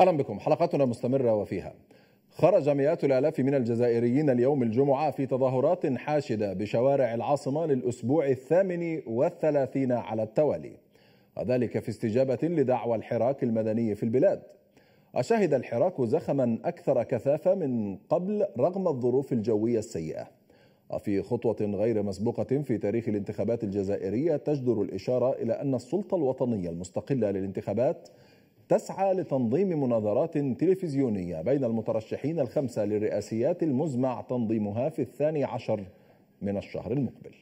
أهلا بكم حلقتنا مستمرة وفيها خرج مئات الآلاف من الجزائريين اليوم الجمعة في تظاهرات حاشدة بشوارع العاصمة للأسبوع الثامن والثلاثين على التوالي وذلك في استجابة لدعوى الحراك المدني في البلاد أشهد الحراك زخما أكثر كثافة من قبل رغم الظروف الجوية السيئة وفي خطوة غير مسبوقة في تاريخ الانتخابات الجزائرية تجدر الإشارة إلى أن السلطة الوطنية المستقلة للانتخابات تسعى لتنظيم مناظرات تلفزيونية بين المترشحين الخمسة للرئاسيات المزمع تنظيمها في الثاني عشر من الشهر المقبل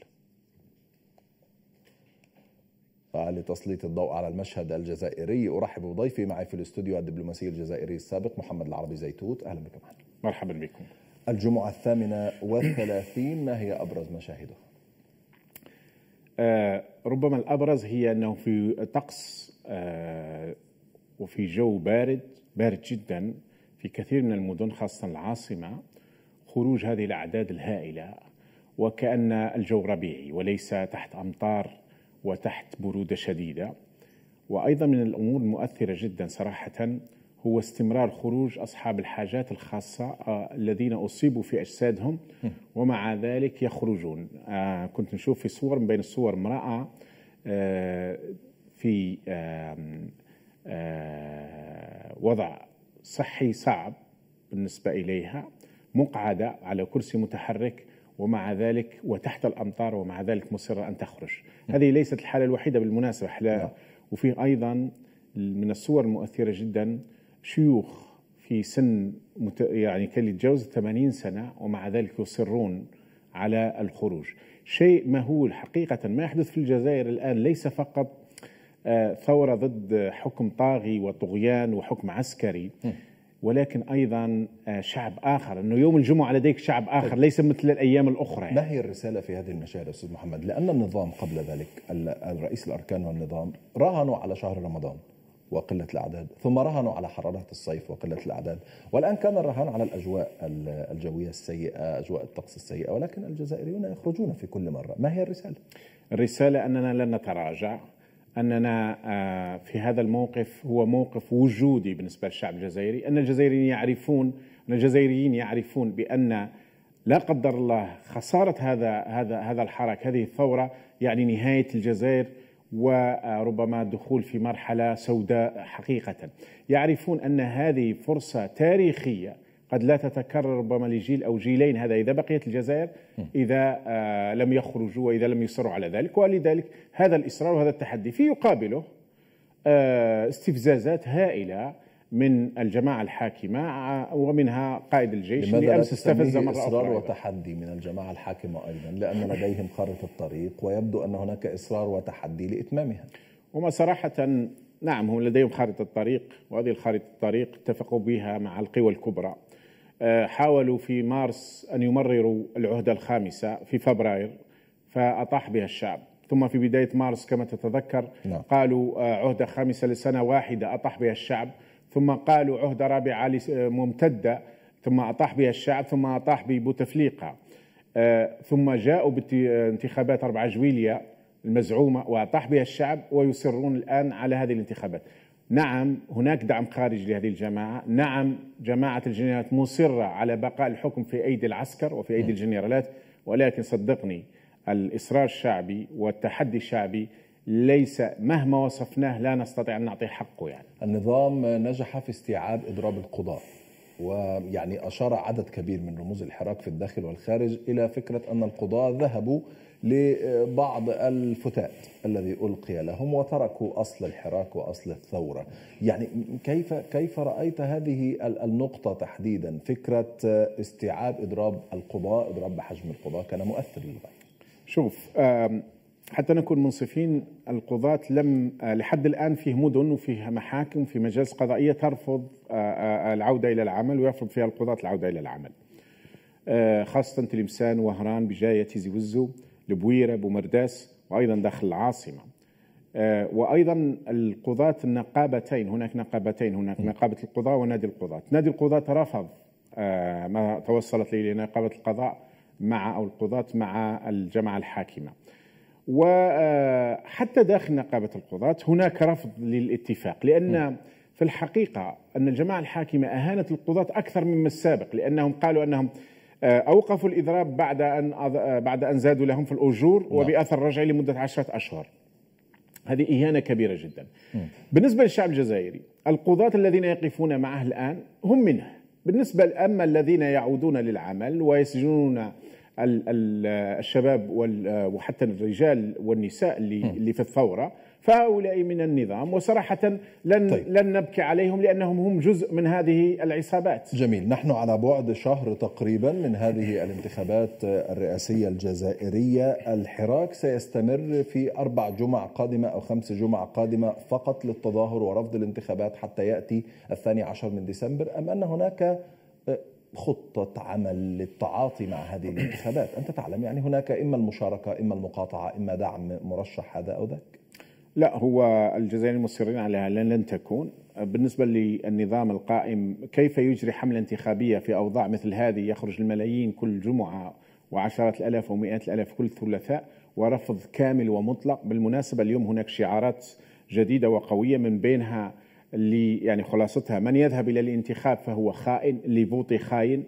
لتسليط الضوء على المشهد الجزائري أرحب بضيفي معي في الاستوديو الدبلوماسي الجزائري السابق محمد العربي زيتوت أهلا بك معنا مرحبا بكم الجمعة الثامنة والثلاثين ما هي أبرز مشاهده؟ آه ربما الأبرز هي أنه في طقس آه، وفي جو بارد بارد جدا في كثير من المدن خاصة العاصمة خروج هذه الأعداد الهائلة وكأن الجو ربيعي وليس تحت أمطار وتحت برودة شديدة وأيضا من الأمور المؤثرة جدا صراحة هو استمرار خروج أصحاب الحاجات الخاصة آه، الذين أصيبوا في أجسادهم ومع ذلك يخرجون آه، كنت نشوف في صور من بين الصور امرأة آه، في آه، وضع صحي صعب بالنسبة إليها مقعدة على كرسي متحرك ومع ذلك وتحت الأمطار ومع ذلك مصرة أن تخرج نعم. هذه ليست الحالة الوحيدة بالمناسبة حالة نعم. وفيه أيضا من الصور المؤثرة جدا شيوخ في سن مت... يعني كان يتجاوز 80 سنة ومع ذلك يصرون على الخروج شيء مهول حقيقة ما يحدث في الجزائر الآن ليس فقط آه، ثورة ضد حكم طاغي وطغيان وحكم عسكري ولكن ايضا آه، شعب اخر انه يوم الجمعه لديك شعب اخر طيب. ليس مثل الايام الاخرى يعني. ما هي الرساله في هذه المشاهد استاذ محمد لان النظام قبل ذلك الرئيس الاركان والنظام راهنوا على شهر رمضان وقلة الأعداد ثم رهنوا على حرارة الصيف وقلة الأعداد والآن كان الرهان على الأجواء الجوية السيئة أجواء الطقس السيئة ولكن الجزائريون يخرجون في كل مرة ما هي الرسالة؟ الرسالة أننا لن نتراجع اننا آه، في هذا الموقف هو موقف وجودي بالنسبه للشعب الجزائري ان الجزائريين يعرفون ان الجزائريين يعرفون بان لا قدر الله خساره هذا هذا هذا الحراك هذه الثوره يعني نهايه الجزائر وربما آه، الدخول في مرحله سوداء حقيقه يعرفون ان هذه فرصه تاريخيه قد لا تتكرر ربما لجيل أو جيلين هذا إذا بقيت الجزائر إذا آه، لم يخرجوا وإذا لم يصروا على ذلك ولذلك هذا الإصرار وهذا التحدي في يقابله آه، استفزازات هائلة من الجماعة الحاكمة آه، ومنها قائد الجيش لماذا أمس استفز مرة إصرار أخرى وتحدي من الجماعة الحاكمة أيضا لأن لديهم خارطة الطريق ويبدو أن هناك إصرار وتحدي لإتمامها وما صراحة نعم هم لديهم خارطة الطريق وهذه الخارطة الطريق اتفقوا بها مع القوى الكبرى آه، حاولوا في مارس أن يمرروا العهدة الخامسة في فبراير فأطاح بها الشعب ثم في بداية مارس كما تتذكر نعم. قالوا آه، عهدة خامسة لسنة واحدة أطاح بها الشعب ثم قالوا عهدة رابعة آه، ممتدة ثم أطاح بها الشعب ثم أطاح ببوتفليقة ثم جاءوا بانتخابات 4 جويلية المزعومة وأطاح بها الشعب ويصرون الآن على هذه الانتخابات نعم هناك دعم خارجي لهذه الجماعة نعم جماعة الجنرالات مصرة على بقاء الحكم في أيدي العسكر وفي أيدي نعم. الجنرالات ولكن صدقني الإصرار الشعبي والتحدي الشعبي ليس مهما وصفناه لا نستطيع أن نعطيه حقه يعني النظام نجح في استيعاب إضراب القضاء ويعني أشار عدد كبير من رموز الحراك في الداخل والخارج إلى فكرة أن القضاء ذهبوا لبعض الفتات الذي ألقي لهم وتركوا أصل الحراك وأصل الثورة يعني كيف, كيف رأيت هذه النقطة تحديدا فكرة استيعاب إضراب القضاء إضراب بحجم القضاء كان مؤثر للغاية شوف حتى نكون منصفين القضاة لم آه، لحد الآن فيه مدن وفيه محاكم في مجالس قضائية ترفض آه، آه، العودة إلى العمل ويرفض فيها القضاة العودة إلى العمل خاصة تلمسان وهران بجاية تيزي وزو لبويرة بومرداس وأيضا داخل العاصمة آه، وأيضا القضاة النقابتين هناك نقابتين هناك نقابة القضاة ونادي القضاة نادي القضاة رفض آه، ما توصلت إليه نقابة القضاء مع أو القضاة مع الجماعة الحاكمة وحتى آه، داخل نقابة القضاة هناك رفض للاتفاق لأن في الحقيقة أن الجماعة الحاكمة أهانت القضاة أكثر مما السابق لأنهم قالوا أنهم آه، أوقفوا الإضراب بعد أن آه، بعد أن زادوا لهم في الأجور نعم. وبأثر رجعي لمدة عشرة أشهر هذه إهانة كبيرة جدا بالنسبة للشعب الجزائري القضاة الذين يقفون معه الآن هم منه بالنسبة أما الذين يعودون للعمل ويسجنون الشباب وحتى الرجال والنساء اللي في الثورة فهؤلاء من النظام وصراحة لن طيب. لن نبكي عليهم لأنهم هم جزء من هذه العصابات جميل نحن على بعد شهر تقريبا من هذه الانتخابات الرئاسية الجزائرية الحراك سيستمر في أربع جمع قادمة أو خمس جمع قادمة فقط للتظاهر ورفض الانتخابات حتى يأتي الثاني عشر من ديسمبر أم أن هناك آه، خطة عمل للتعاطي مع هذه الانتخابات أنت تعلم يعني هناك إما المشاركة إما المقاطعة إما دعم مرشح هذا أو ذاك لا هو الجزائر مصرين على لن لن تكون بالنسبة للنظام القائم كيف يجري حملة انتخابية في أوضاع مثل هذه يخرج الملايين كل جمعة وعشرات الألاف ومئات الألاف كل ثلاثاء ورفض كامل ومطلق بالمناسبة اليوم هناك شعارات جديدة وقوية من بينها اللي يعني خلاصتها من يذهب إلى الانتخاب فهو خائن ليفوتي خاين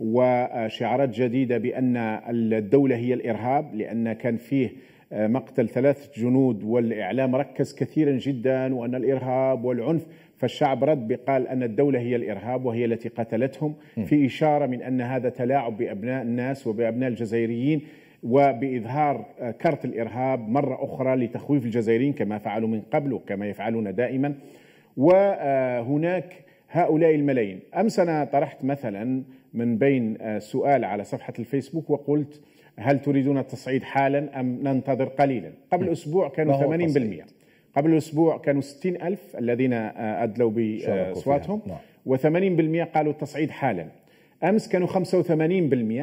وشعارات جديدة بأن الدولة هي الإرهاب لأن كان فيه مقتل ثلاثة جنود والإعلام ركز كثيرا جدا وأن الإرهاب والعنف فالشعب رد بقال أن الدولة هي الإرهاب وهي التي قتلتهم في إشارة من أن هذا تلاعب بأبناء الناس وبأبناء الجزائريين وبإظهار كرت الإرهاب مرة أخرى لتخويف الجزائريين كما فعلوا من قبل وكما يفعلون دائما وهناك هؤلاء الملايين أمس أنا طرحت مثلا من بين سؤال على صفحة الفيسبوك وقلت هل تريدون التصعيد حالا أم ننتظر قليلا قبل أسبوع كانوا 80% التصعيد. قبل أسبوع كانوا 60 ألف الذين آه، أدلوا بأصواتهم آه، نعم. و80% قالوا التصعيد حالا أمس كانوا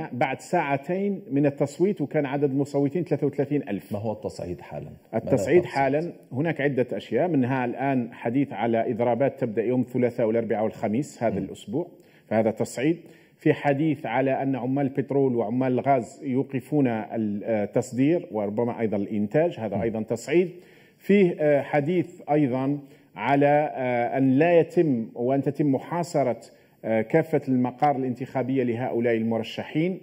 85% بعد ساعتين من التصويت وكان عدد المصوتين 33 ألف ما هو التصعيد حالا؟ التصعيد حالا هناك عدة أشياء منها الآن حديث على إضرابات تبدأ يوم الثلاثاء والأربعاء والخميس هذا م. الأسبوع فهذا تصعيد في حديث على أن عمال البترول وعمال الغاز يوقفون التصدير وربما أيضا الإنتاج هذا أيضا تصعيد فيه آه، حديث أيضا على آه، أن لا يتم وأن تتم محاصرة آه، كافة المقار الانتخابية لهؤلاء المرشحين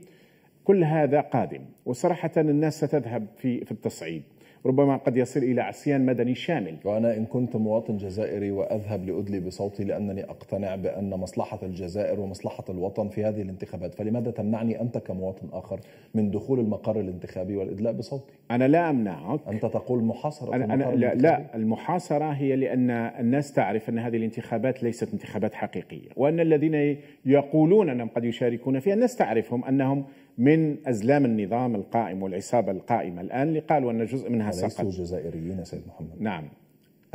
كل هذا قادم وصراحة الناس ستذهب في في التصعيد ربما قد يصل إلى عصيان مدني شامل وأنا إن كنت مواطن جزائري وأذهب لأدلي بصوتي لأنني أقتنع بأن مصلحة الجزائر ومصلحة الوطن في هذه الانتخابات فلماذا تمنعني أنت كمواطن آخر من دخول المقر الانتخابي والإدلاء بصوتي أنا لا أمنعك أنت تقول محاصرة أنا, أنا لا, لا المحاصرة هي لأن الناس تعرف أن هذه الانتخابات ليست انتخابات حقيقية وأن الذين يقولون أنهم قد يشاركون فيها الناس تعرفهم أنهم من أزلام النظام القائم والعصابة القائمة الآن اللي قالوا أن جزء منها سقط ليسوا جزائريين سيد محمد نعم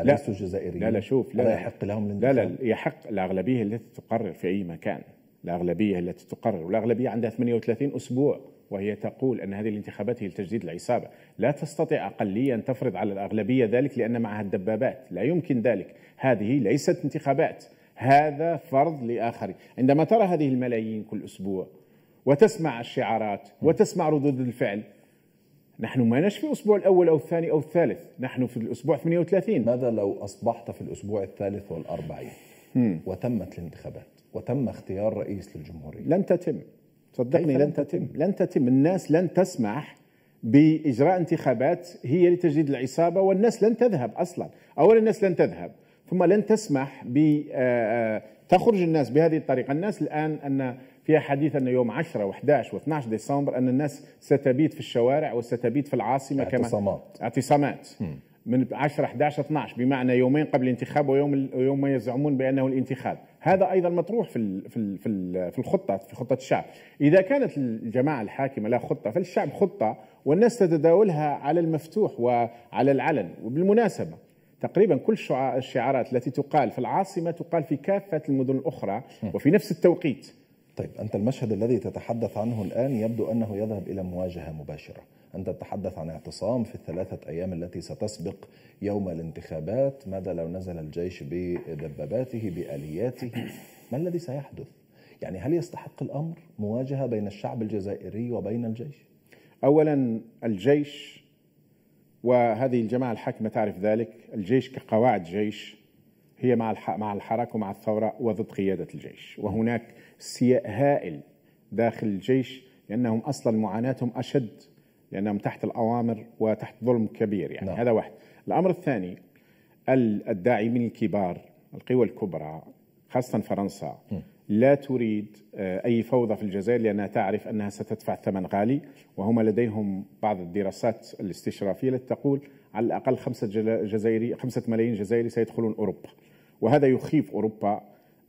ليسوا جزائريين لا لا شوف لا, لا يحق لهم لا لا يحق الأغلبية التي تقرر في أي مكان الأغلبية التي تقرر والأغلبية عندها 38 أسبوع وهي تقول أن هذه الانتخابات هي لتجديد العصابة لا تستطيع أقلية أن تفرض على الأغلبية ذلك لأن معها الدبابات لا يمكن ذلك هذه ليست انتخابات هذا فرض لاخرين عندما ترى هذه الملايين كل أسبوع وتسمع الشعارات وتسمع ردود الفعل نحن ما نش في الأسبوع الأول أو الثاني أو الثالث نحن في الأسبوع 38 ماذا لو أصبحت في الأسبوع الثالث والأربعين وتمت الانتخابات وتم اختيار رئيس للجمهورية لن تتم صدقني لن تتم لن تتم الناس لن تسمح بإجراء انتخابات هي لتجديد العصابة والناس لن تذهب أصلا أولا الناس لن تذهب ثم لن تسمح ب آه، آه، تخرج الناس بهذه الطريقة الناس الآن أن فيها حديث أن يوم 10 و11 و12 ديسمبر أن الناس ستبيت في الشوارع وستبيت في العاصمة اعتصامات. كما اعتصامات من 10 11 12 بمعنى يومين قبل الانتخاب ويوم يوم يزعمون بانه الانتخاب هذا ايضا مطروح في في في الخطه في خطه الشعب اذا كانت الجماعه الحاكمه لها خطه فالشعب خطه والناس تتداولها على المفتوح وعلى العلن وبالمناسبه تقريبا كل الشعارات التي تقال في العاصمه تقال في كافه المدن الاخرى وفي نفس التوقيت طيب أنت المشهد الذي تتحدث عنه الآن يبدو أنه يذهب إلى مواجهة مباشرة أنت تتحدث عن اعتصام في الثلاثة أيام التي ستسبق يوم الانتخابات ماذا لو نزل الجيش بدباباته بآلياته ما الذي سيحدث يعني هل يستحق الأمر مواجهة بين الشعب الجزائري وبين الجيش أولا الجيش وهذه الجماعة الحاكمة تعرف ذلك الجيش كقواعد جيش هي مع مع الحركه ومع الثوره وضد قياده الجيش وهناك سياء هائل داخل الجيش لانهم اصلا معاناتهم اشد لانهم تحت الاوامر وتحت ظلم كبير يعني لا. نعم. هذا واحد الامر الثاني الداعمين الكبار القوى الكبرى خاصه فرنسا م. لا تريد آه، اي فوضى في الجزائر لانها تعرف انها ستدفع ثمن غالي وهم لديهم بعض الدراسات الاستشرافيه التي تقول على الاقل خمسه جزائري خمسه ملايين جزائري سيدخلون اوروبا وهذا يخيف أوروبا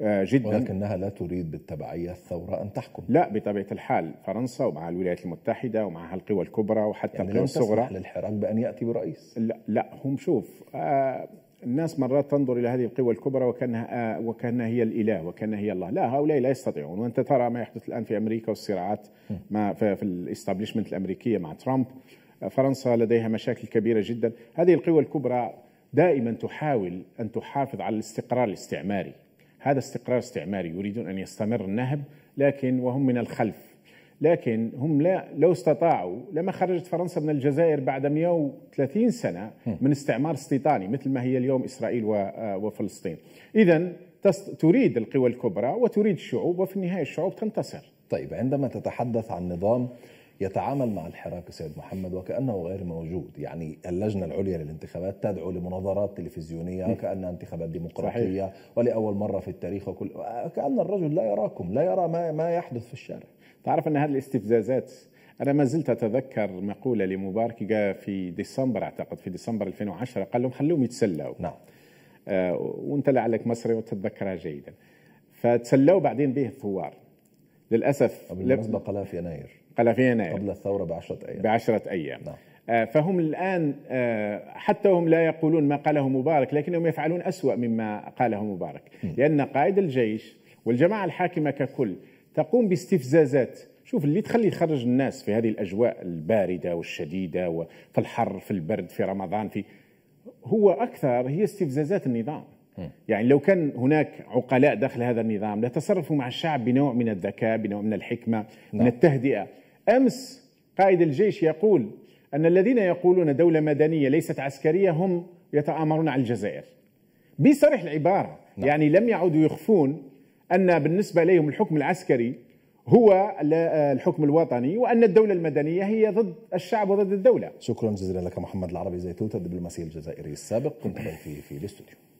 آه، جدا ولكنها لا تريد بالتبعية الثورة أن تحكم لا بطبيعة الحال فرنسا ومع الولايات المتحدة ومعها القوى الكبرى وحتى يعني القوى الصغرى للحراك بأن يأتي برئيس لا, لا هم شوف آه، الناس مرات تنظر إلى هذه القوى الكبرى وكأنها, آه، وكأنها هي الإله وكأنها هي الله لا هؤلاء لا يستطيعون وأنت ترى ما يحدث الآن في أمريكا والصراعات ما في الاستابليشمنت الأمريكية مع ترامب فرنسا لديها مشاكل كبيرة جدا هذه القوى الكبرى دائما تحاول أن تحافظ على الاستقرار الاستعماري هذا استقرار استعماري يريدون أن يستمر النهب لكن وهم من الخلف لكن هم لا لو استطاعوا لما خرجت فرنسا من الجزائر بعد 130 سنة من استعمار استيطاني مثل ما هي اليوم إسرائيل آه، وفلسطين إذا تريد القوى الكبرى وتريد الشعوب وفي النهاية الشعوب تنتصر طيب عندما تتحدث عن نظام يتعامل مع الحراك السيد محمد وكأنه غير موجود يعني اللجنة العليا للانتخابات تدعو لمناظرات تلفزيونية وكأنها انتخابات ديمقراطية صحيح. ولأول مرة في التاريخ وكل كأن الرجل لا يراكم لا يرى ما, ما يحدث في الشارع تعرف أن هذه الاستفزازات أنا ما زلت أتذكر مقولة لمبارك جاء في ديسمبر أعتقد في ديسمبر 2010 قال لهم خلوهم يتسلوا نعم آه وأنت لعلك مصري وتتذكرها جيدا فتسلوا بعدين به الثوار للأسف بالمناسبة قالها في يناير يناير قبل الثورة بعشرة أيام بعشرة أيام نعم. آه، فهم الآن آه، حتى هم لا يقولون ما قاله مبارك لكنهم يفعلون أسوأ مما قاله مبارك لأن قائد الجيش والجماعة الحاكمة ككل تقوم باستفزازات شوف اللي تخلي يخرج الناس في هذه الأجواء الباردة والشديدة وفي الحر في البرد في رمضان في هو أكثر هي استفزازات النظام إيه. يعني لو كان هناك عقلاء داخل هذا النظام لتصرفوا مع الشعب بنوع من الذكاء بنوع من الحكمة نعم. من التهدئة أمس قائد الجيش يقول أن الذين يقولون دولة مدنية ليست عسكرية هم يتآمرون على الجزائر بصريح العبارة نعم. يعني لم يعودوا يخفون أن بالنسبة لهم الحكم العسكري هو الحكم الوطني وأن الدولة المدنية هي ضد الشعب وضد الدولة شكرا جزيلا لك محمد العربي زيتوت الدبلوماسي الجزائري السابق كنت في في الاستوديو